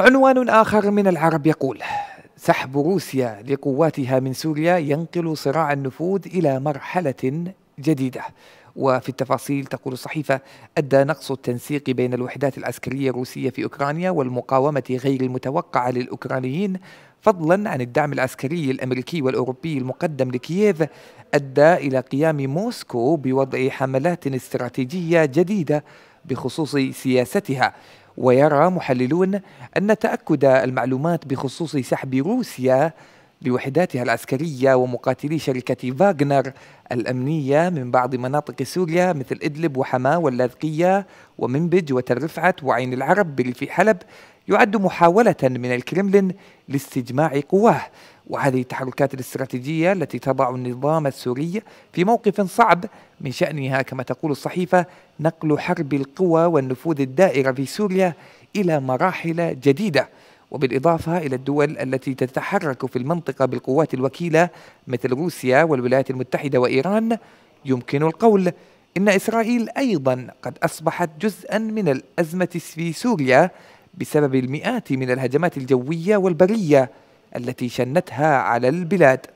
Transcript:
عنوان آخر من العرب يقول سحب روسيا لقواتها من سوريا ينقل صراع النفوذ إلى مرحلة جديدة وفي التفاصيل تقول الصحيفة أدى نقص التنسيق بين الوحدات العسكرية الروسية في أوكرانيا والمقاومة غير المتوقعة للأوكرانيين فضلا عن الدعم العسكري الامريكي والاوروبي المقدم لكييف ادى الى قيام موسكو بوضع حملات استراتيجيه جديده بخصوص سياستها ويرى محللون أن تأكد المعلومات بخصوص سحب روسيا لوحداتها العسكرية ومقاتلي شركة فاغنر الأمنية من بعض مناطق سوريا مثل إدلب وحماة واللاذقية ومنبج وتل رفعت وعين العرب بريف حلب يعد محاولة من الكرملين لاستجماع قواه وهذه التحركات الاستراتيجية التي تضع النظام السوري في موقف صعب من شأنها كما تقول الصحيفة نقل حرب القوى والنفوذ الدائرة في سوريا إلى مراحل جديدة وبالإضافة إلى الدول التي تتحرك في المنطقة بالقوات الوكيلة مثل روسيا والولايات المتحدة وإيران يمكن القول إن إسرائيل أيضا قد أصبحت جزءا من الأزمة في سوريا بسبب المئات من الهجمات الجوية والبرية التي شنتها على البلاد